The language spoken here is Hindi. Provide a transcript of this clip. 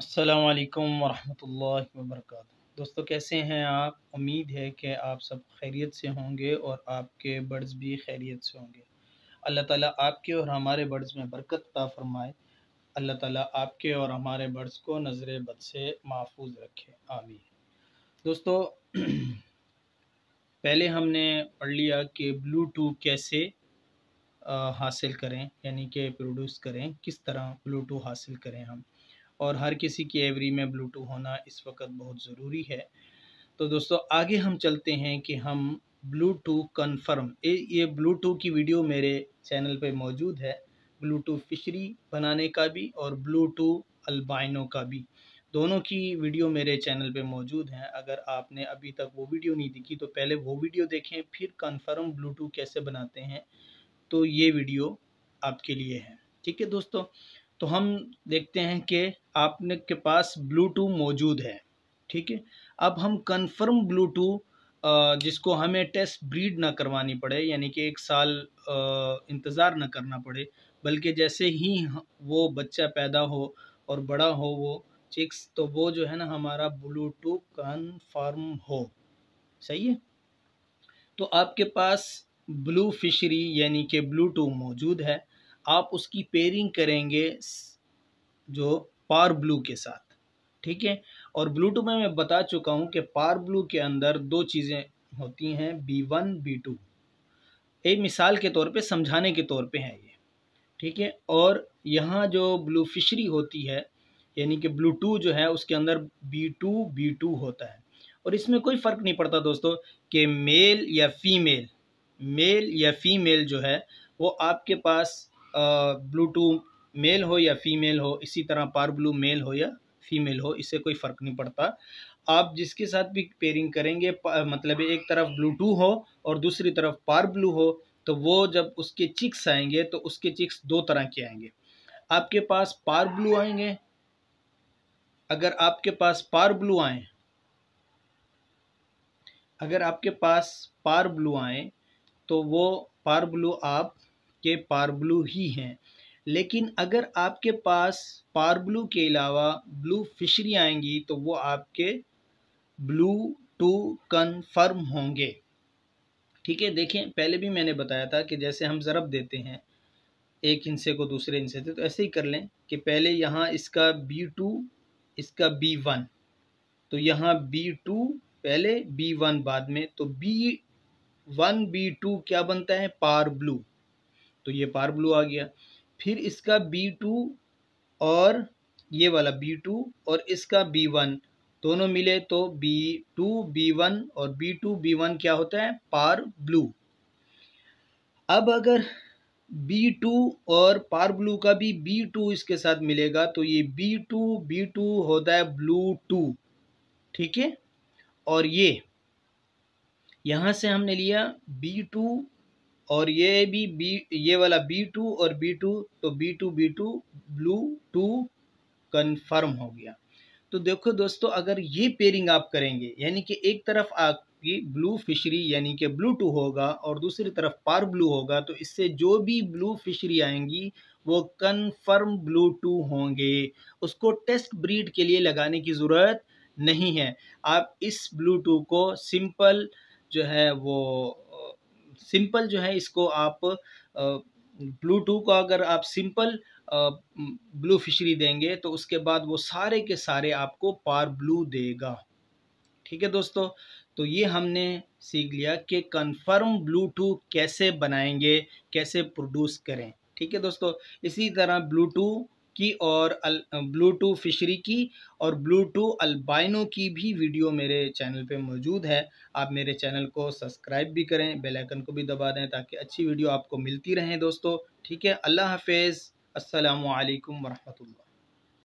असलकम वरहमल वबरक दोस्तों कैसे हैं आप उम्मीद है कि आप सब खैरियत से होंगे और आपके बर्ड्स भी खैरियत से होंगे अल्लाह ताला आपके और हमारे बर्ड्स में बरकत ता फरमाए अल्लाह ताला आपके और हमारे बर्ड्स को नज़र बद से महफूज रखे आमीन दोस्तों पहले हमने पढ़ लिया कि ब्लू कैसे आ, हासिल करें यानी कि प्रोड्यूस करें किस तरह ब्लू हासिल करें हम और हर किसी की एवरी में ब्लूटूथ होना इस वक्त बहुत ज़रूरी है तो दोस्तों आगे हम चलते हैं कि हम ब्लूटूथ कन्फर्म ये ब्लूटूथ की वीडियो मेरे चैनल पे मौजूद है ब्लूटूथ फिशरी बनाने का भी और ब्लूटूथ अल्बाइनों का भी दोनों की वीडियो मेरे चैनल पे मौजूद हैं अगर आपने अभी तक वो वीडियो नहीं देखी तो पहले वो वीडियो देखें फिर कन्फर्म ब्लूटूथ कैसे बनाते हैं तो ये वीडियो आपके लिए है ठीक है दोस्तों तो हम देखते हैं कि आपने के पास ब्लूटूथ मौजूद है ठीक है अब हम कन्फर्म ब्लूटूथ जिसको हमें टेस्ट ब्रीड ना करवानी पड़े यानी कि एक साल इंतज़ार ना करना पड़े बल्कि जैसे ही वो बच्चा पैदा हो और बड़ा हो वो चिक्स तो वो जो है ना हमारा ब्लूटूथ कन्फर्म हो सही है तो आपके पास ब्लू फिशरी यानी कि ब्लूटूथ मौजूद है आप उसकी पेयरिंग करेंगे जो पार ब्लू के साथ ठीक है और ब्लूटूथ में मैं बता चुका हूँ कि पार ब्लू के अंदर दो चीज़ें होती हैं बी वन बी टू एक मिसाल के तौर पे समझाने के तौर पे है ये ठीक है और यहाँ जो ब्लू फिशरी होती है यानी कि ब्लू टू जो है उसके अंदर बी टू बी टू होता है और इसमें कोई फ़र्क नहीं पड़ता दोस्तों कि मेल या फीमेल मेल या फीमेल जो है वो आपके पास ब्लू टू मेल हो या फीमेल हो इसी तरह पार ब्लू मेल हो या फीमेल हो इससे कोई फ़र्क नहीं पड़ता आप जिसके साथ भी पेयरिंग करेंगे मतलब एक तरफ ब्लू टू हो और दूसरी तरफ पार ब्लू हो तो वो जब उसके चिक्स आएंगे तो उसके चिक्स दो तरह के आएंगे आपके पास पार ब्लू आएंगे अगर आपके पास पार ब्लू आए अगर आपके पास पार ब्लू आए तो वो पार ब्लू आप के पार ब्लू ही हैं लेकिन अगर आपके पास पार ब्लू के अलावा ब्लू फिशरी आएंगी तो वो आपके ब्लू टू कन्फर्म होंगे ठीक है देखें पहले भी मैंने बताया था कि जैसे हम ज़रब देते हैं एक हिस्से को दूसरे हिस्से से तो ऐसे ही कर लें कि पहले यहाँ इसका बी टू इसका बी वन तो यहाँ बी टू पहले बी वन बाद में तो बी वन बी टू क्या बनता है पार ब्लू तो ये पार ब्लू आ गया फिर इसका बी टू और ये वाला बी टू और इसका बी वन दोनों मिले तो बी टू बी वन और बी टू बी वन क्या होता है पार ब्लू अब अगर बी टू और पार ब्लू का भी बी टू इसके साथ मिलेगा तो ये बी टू बी टू होता है ब्लू टू ठीक है और ये यहाँ से हमने लिया बी टू और ये भी बी ये वाला बी टू और बी टू तो B two B two blue two confirm हो गया तो देखो दोस्तों अगर ये पेयरिंग आप करेंगे यानी कि एक तरफ आपकी ब्लू फिशरी यानी कि ब्लू टू होगा और दूसरी तरफ पार ब्लू होगा तो इससे जो भी ब्लू फिशरी आएंगी वो कन्फर्म ब्लू टू होंगे उसको टेस्ट ब्रीड के लिए लगाने की ज़रूरत नहीं है आप इस ब्लू टू को सिंपल जो है वो सिंपल जो है इसको आप ब्लू टू का अगर आप सिंपल ब्लू फिशरी देंगे तो उसके बाद वो सारे के सारे आपको पार ब्लू देगा ठीक है दोस्तों तो ये हमने सीख लिया कि कन्फर्म ब्लूटूथ कैसे बनाएंगे कैसे प्रोड्यूस करें ठीक है दोस्तों इसी तरह ब्लूटूथ की और ब्लू टू फिशरी की और ब्लू टू अल्बाइनो की भी वीडियो मेरे चैनल पे मौजूद है आप मेरे चैनल को सब्सक्राइब भी करें बेल आइकन को भी दबा दें ताकि अच्छी वीडियो आपको मिलती रहें दोस्तों ठीक है अल्लाह हाफिज़ असलकम वरहमल